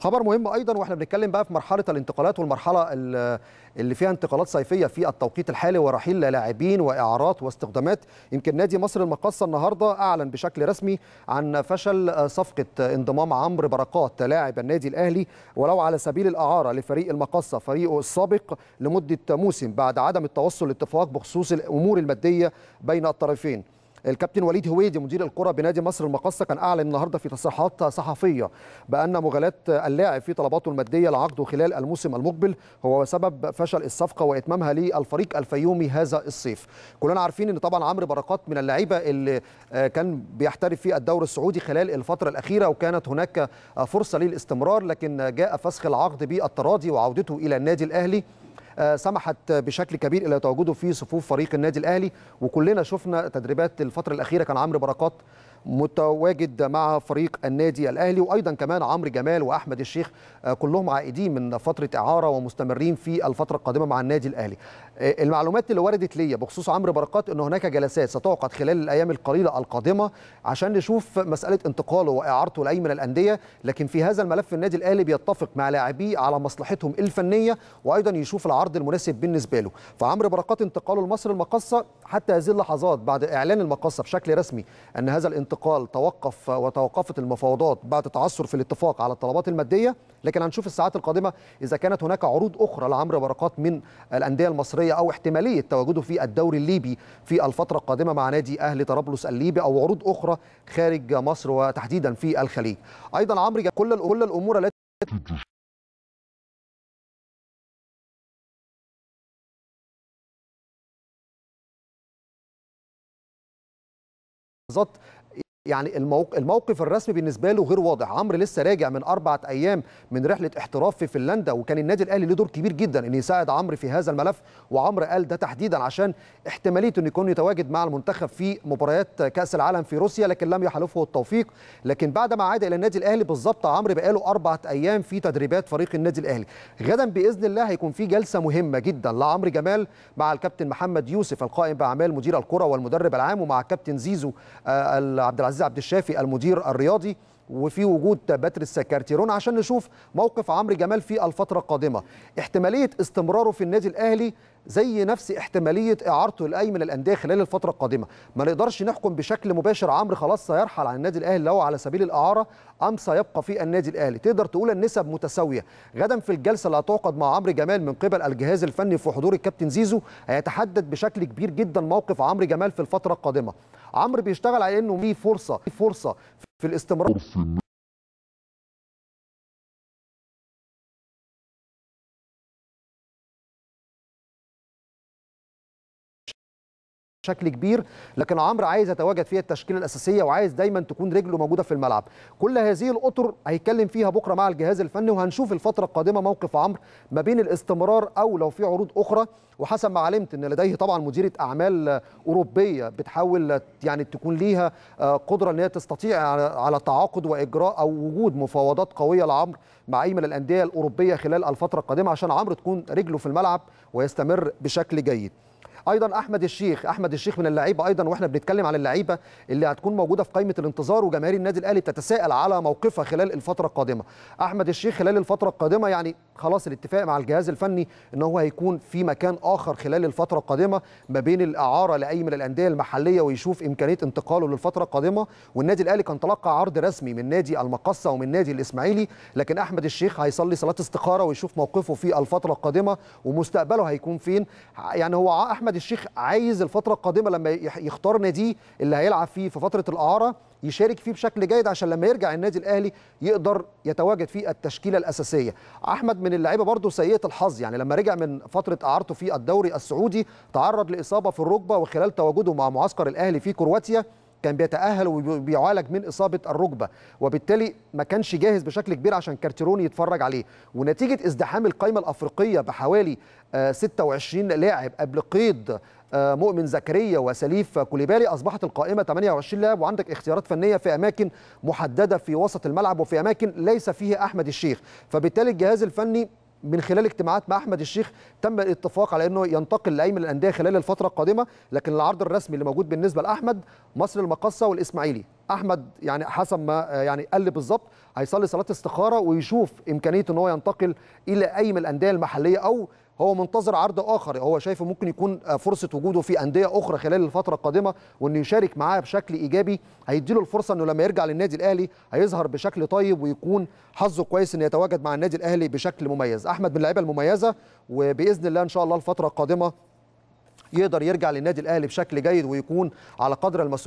خبر مهم ايضا واحنا بنتكلم بقى في مرحله الانتقالات والمرحله اللي فيها انتقالات صيفيه في التوقيت الحالي ورحيل لاعبين واعارات واستخدامات يمكن نادي مصر المقاصه النهارده اعلن بشكل رسمي عن فشل صفقه انضمام عمرو بركات لاعب النادي الاهلي ولو على سبيل الاعاره لفريق المقاصه فريقه السابق لمده موسم بعد عدم التوصل لاتفاق بخصوص الامور الماديه بين الطرفين الكابتن وليد هويدي مدير الكره بنادي مصر المقاصه كان اعلن النهارده في تصريحات صحفيه بان مغالاة اللاعب في طلباته الماديه لعقده خلال الموسم المقبل هو سبب فشل الصفقه واتمامها للفريق الفيومي هذا الصيف. كلنا عارفين ان طبعا عمرو بركات من اللعيبه اللي كان بيحترف في الدوري السعودي خلال الفتره الاخيره وكانت هناك فرصه للاستمرار لكن جاء فسخ العقد بالتراضي وعودته الى النادي الاهلي آه، سمحت بشكل كبير الى تواجده في صفوف فريق النادي الاهلي وكلنا شفنا تدريبات الفتره الاخيره كان عمرو بركات متواجد مع فريق النادي الاهلي وايضا كمان عمرو جمال واحمد الشيخ آه، كلهم عائدين من فتره اعاره ومستمرين في الفتره القادمه مع النادي الاهلي. آه، المعلومات اللي وردت ليا بخصوص عمرو بركات ان هناك جلسات ستعقد خلال الايام القليله القادمه عشان نشوف مساله انتقاله واعارته لاي من الانديه لكن في هذا الملف النادي الاهلي بيتفق مع لاعبيه على مصلحتهم الفنيه وايضا يشوف العرض العرض المناسب بالنسبه له فعمرو بركات انتقاله لمصر المقاصه حتى هذه اللحظات بعد اعلان المقاصه بشكل رسمي ان هذا الانتقال توقف وتوقفت المفاوضات بعد تعثر في الاتفاق على الطلبات الماديه لكن هنشوف الساعات القادمه اذا كانت هناك عروض اخرى لعمرو بركات من الانديه المصريه او احتماليه تواجده في الدوري الليبي في الفتره القادمه مع نادي اهلي طرابلس الليبي او عروض اخرى خارج مصر وتحديدا في الخليج ايضا عمرو كل كل الامور التي بالظبط يعني الموقف الرسمي بالنسبه له غير واضح عمرو لسه راجع من اربعه ايام من رحله احتراف في فنلندا وكان النادي الاهلي له دور كبير جدا ان يساعد عمرو في هذا الملف وعمرو قال ده تحديدا عشان احتماليه انه يكون يتواجد مع المنتخب في مباريات كاس العالم في روسيا لكن لم يحالفه التوفيق لكن بعد ما عاد الى النادي الاهلي بالظبط عمرو بقاله اربعه ايام في تدريبات فريق النادي الاهلي غدا باذن الله هيكون في جلسه مهمه جدا لعمرو جمال مع الكابتن محمد يوسف القائم باعمال مدير الكره والمدرب العام ومع الكابتن زيزو آه، عبد العزيز عز عبد الشافي المدير الرياضي وفي وجود باتريس سكارتيرون عشان نشوف موقف عمرو جمال في الفتره القادمه احتماليه استمراره في النادي الاهلي زي نفس احتماليه اعارته لاي من الانديه خلال الفتره القادمه ما نقدرش نحكم بشكل مباشر عمرو خلاص سيرحل عن النادي الاهلي لو على سبيل الاعاره ام سيبقى في النادي الاهلي تقدر تقول النسب متساويه غدا في الجلسه اللي هتعقد مع عمرو جمال من قبل الجهاز الفني في حضور الكابتن زيزو هيتحدد بشكل كبير جدا موقف عمرو جمال في الفتره القادمه عمرو بيشتغل على انه ليه فرصه فرصه في الاستمرار بشكل كبير لكن عمرو عايز يتواجد فيها التشكيله الاساسيه وعايز دايما تكون رجله موجوده في الملعب كل هذه الاطر هيتكلم فيها بكره مع الجهاز الفني وهنشوف الفتره القادمه موقف عمرو ما بين الاستمرار او لو في عروض اخرى وحسب ما علمت ان لديه طبعا مديره اعمال اوروبيه بتحاول يعني تكون ليها آه، قدره ان هي تستطيع على تعاقد واجراء او وجود مفاوضات قويه لعمرو مع اي من الانديه الاوروبيه خلال الفتره القادمه عشان عمرو تكون رجله في الملعب ويستمر بشكل جيد ايضا احمد الشيخ احمد الشيخ من اللعيبه ايضا واحنا بنتكلم على اللعيبه اللي هتكون موجوده في قائمه الانتظار وجماهير النادي الاهلي بتتساءل على موقفها خلال الفتره القادمه احمد الشيخ خلال الفتره القادمه يعني خلاص الاتفاق مع الجهاز الفني ان هو هيكون في مكان اخر خلال الفتره القادمه ما بين الاعاره لاي من الانديه المحليه ويشوف امكانيه انتقاله للفتره القادمه والنادي الاهلي كان تلقى عرض رسمي من نادي المقصه ومن نادي الاسماعيلي لكن احمد الشيخ هيصلي صلاه استخاره ويشوف موقفه في الفتره القادمه ومستقبله هيكون فين يعني هو احمد معالي الشيخ عايز الفتره القادمه لما يختار ناديه اللي هيلعب فيه في فتره الاعاره يشارك فيه بشكل جيد عشان لما يرجع النادي الاهلي يقدر يتواجد في التشكيله الاساسيه احمد من اللعيبه برضه سيئه الحظ يعني لما رجع من فتره اعارته في الدوري السعودي تعرض لاصابه في الركبه وخلال تواجده مع معسكر الاهلي في كرواتيا كان بيتاهل وبيعالج من اصابه الركبه وبالتالي ما كانش جاهز بشكل كبير عشان كارتيرون يتفرج عليه ونتيجه ازدحام القائمه الافريقيه بحوالي 26 آه، لاعب قبل قيد آه، مؤمن زكريا وسليف كوليبالي اصبحت القائمه 28 لاعب وعندك اختيارات فنيه في اماكن محدده في وسط الملعب وفي اماكن ليس فيها احمد الشيخ فبالتالي الجهاز الفني من خلال اجتماعات مع احمد الشيخ تم الاتفاق على انه ينتقل لاي من الانديه خلال الفتره القادمه لكن العرض الرسمي اللي موجود بالنسبه لاحمد مصر المقصه والاسماعيلي احمد يعني حسب ما يعني قال لي بالظبط هيصلي صلاه استخاره ويشوف امكانيه ان هو ينتقل الى اي من الانديه المحليه او هو منتظر عرض اخر هو شايفه ممكن يكون آه، فرصه وجوده في انديه اخرى خلال الفتره القادمه وانه يشارك معاه بشكل ايجابي هيديله الفرصه انه لما يرجع للنادي الاهلي هيظهر بشكل طيب ويكون حظه كويس انه يتواجد مع النادي الاهلي بشكل مميز احمد من اللعيبه المميزه وباذن الله ان شاء الله الفتره القادمه يقدر يرجع للنادي الاهلي بشكل جيد ويكون على قدر المسؤوليه